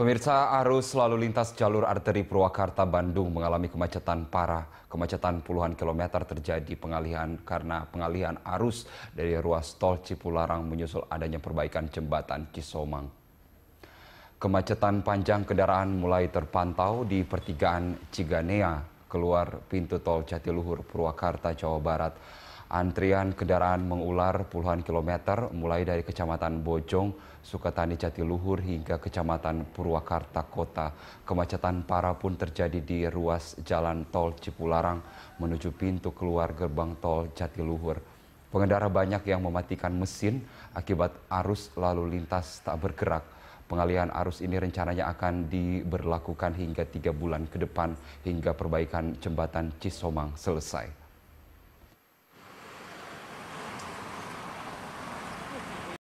Pemirsa arus lalu lintas jalur arteri Purwakarta Bandung mengalami kemacetan parah. Kemacetan puluhan kilometer terjadi pengalihan karena pengalihan arus dari ruas tol Cipularang menyusul adanya perbaikan jembatan Cisomang. Kemacetan panjang kendaraan mulai terpantau di pertigaan Ciganea keluar pintu tol Jatiluhur Purwakarta Jawa Barat. Antrian kendaraan mengular puluhan kilometer mulai dari Kecamatan Bojong, Sukatani Jatiluhur hingga Kecamatan Purwakarta Kota. Kemacetan parah pun terjadi di ruas jalan tol Cipularang menuju pintu keluar gerbang tol Jatiluhur. Pengendara banyak yang mematikan mesin akibat arus lalu lintas tak bergerak. Pengalihan arus ini rencananya akan diberlakukan hingga tiga bulan ke depan hingga perbaikan jembatan Cisomang selesai.